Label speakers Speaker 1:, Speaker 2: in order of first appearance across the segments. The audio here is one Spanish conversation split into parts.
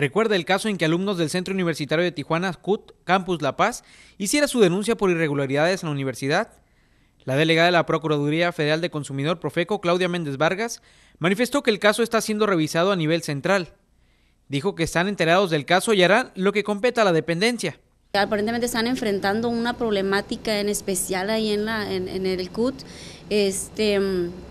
Speaker 1: Recuerda el caso en que alumnos del Centro Universitario de Tijuana, CUT, Campus La Paz, hiciera su denuncia por irregularidades en la universidad. La delegada de la Procuraduría Federal de Consumidor, Profeco, Claudia Méndez Vargas, manifestó que el caso está siendo revisado a nivel central. Dijo que están enterados del caso y harán lo que competa a la dependencia.
Speaker 2: Aparentemente están enfrentando una problemática en especial ahí en, la, el CUT. Este,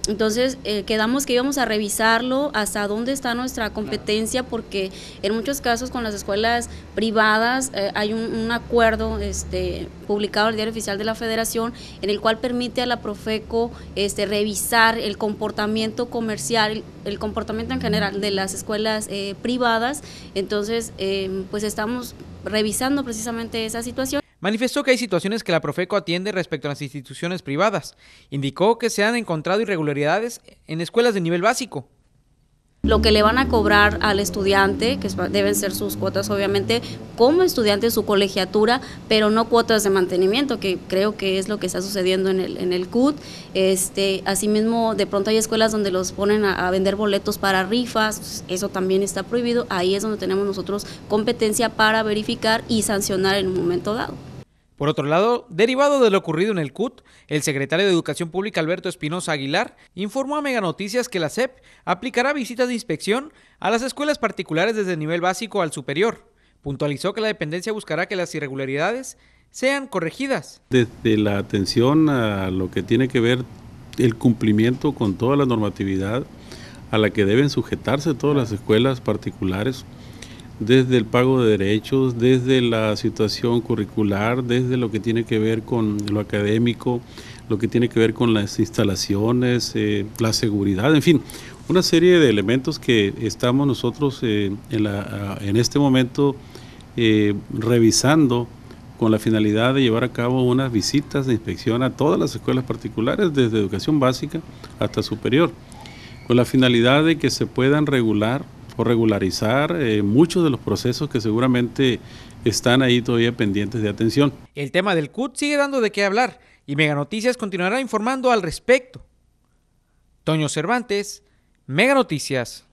Speaker 2: entonces eh, quedamos que íbamos a revisarlo hasta dónde está nuestra competencia porque en muchos casos con las escuelas privadas eh, hay un, acuerdo este, publicado en el Diario Oficial de la Federación en el cual permite a la Profeco este, revisar el comportamiento comercial, el comportamiento en general de las escuelas eh, privadas. Entonces pues estamos revisando precisamente esa situación.
Speaker 1: Manifestó que hay situaciones que la Profeco atiende respecto a las instituciones privadas. Indicó que se han encontrado irregularidades en escuelas de nivel básico,
Speaker 2: lo que le van a cobrar al estudiante, que deben ser sus cuotas obviamente como estudiante, su colegiatura, pero no cuotas de mantenimiento, que creo que es lo que está sucediendo en el, en CUT. Este, asimismo, de pronto hay escuelas donde los ponen a vender boletos para rifas, eso también está prohibido. Ahí es donde tenemos nosotros competencia para verificar y sancionar en un momento dado.
Speaker 1: Por otro lado, derivado de lo ocurrido en el CUT, el secretario de Educación Pública Alberto Espinosa Aguilar informó a Mega Noticias que la SEP aplicará visitas de inspección a las escuelas particulares desde el nivel básico al superior. Puntualizó que la dependencia buscará que las irregularidades sean corregidas.
Speaker 3: Desde la atención a lo que tiene que ver el cumplimiento con toda la normatividad a la que deben sujetarse todas las escuelas particulares, desde el pago de derechos, desde la situación curricular, desde lo que tiene que ver con lo académico, lo que tiene que ver con las instalaciones, eh, la seguridad, en fin, una serie de elementos que estamos nosotros eh, ah, en, este momento eh, revisando con la finalidad de llevar a cabo unas visitas de inspección a todas las escuelas particulares, desde educación básica hasta superior, con la finalidad de que se puedan regular regularizar eh, muchos de los procesos que seguramente están ahí todavía pendientes de atención.
Speaker 1: El tema del CUT sigue dando de qué hablar y Mega Noticias continuará informando al respecto. Toño Cervantes, Mega Noticias.